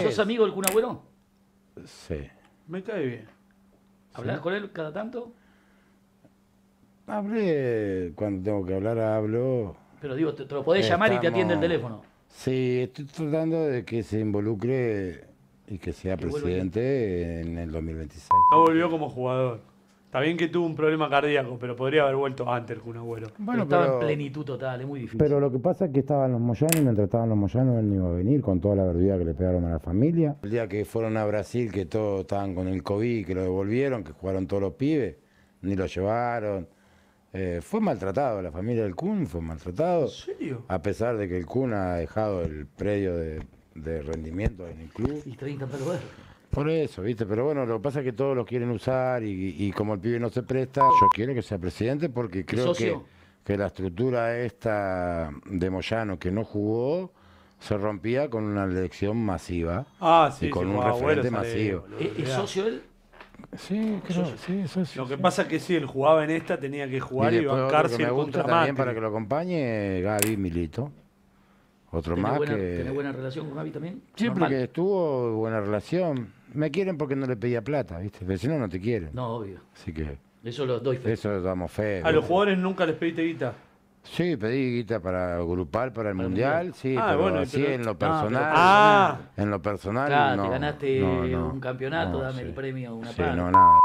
¿Sos amigo del Kun Sí. Me cae bien. ¿Hablas con él cada tanto? Hablé cuando tengo que hablar, hablo. Pero digo, te, lo podés llamar y te atiende el teléfono. Sí, estoy tratando de que se involucre y que sea presidente en el 2026. No volvió como jugador. Está bien que tuvo un problema cardíaco, pero podría haber vuelto antes el Kun Agüero. Bueno, estaba en plenitud total, es muy difícil. Pero lo que pasa es que estaban los Moyano y mientras estaban los Moyano él no iba a venir con toda la verdura que le pegaron a la familia. El día que fueron a Brasil, que todos estaban con el COVID, que lo devolvieron, que jugaron todos los pibes, ni lo llevaron. Eh, fue maltratado, la familia del Kun fue maltratado. ¿En serio? A pesar de que el Kun ha dejado el predio de, rendimiento en el club. Y 30 para por eso, ¿viste? Pero bueno, lo que pasa es que todos lo quieren usar y, como el pibe no se presta, yo quiero que sea presidente porque creo que, que, la estructura esta de Moyano que no jugó se rompía con una elección masiva ah, y con un ah, referente masivo. ¿Es, socio él? Sí, creo, sí, Lo que pasa es que si él jugaba en esta, tenía que jugar y, bancarse que también para que lo acompañe Gaby Milito. Otro más que... ¿Tiene buena relación con Gaby también? Siempre que estuvo buena relación. Me quieren porque no le pedía plata, ¿viste? Pero si no, no te quieren. No, obvio. Así que. Eso lo doy fe. Eso lo damos fe. A los jugadores nunca les pediste guita. Sí, pedí guita para grupal para el mundial, sí, Ah, pero bueno, sí en lo personal. Ah. en lo personal. Claro, te ganaste un campeonato, dame el premio, una Sí, no, nada.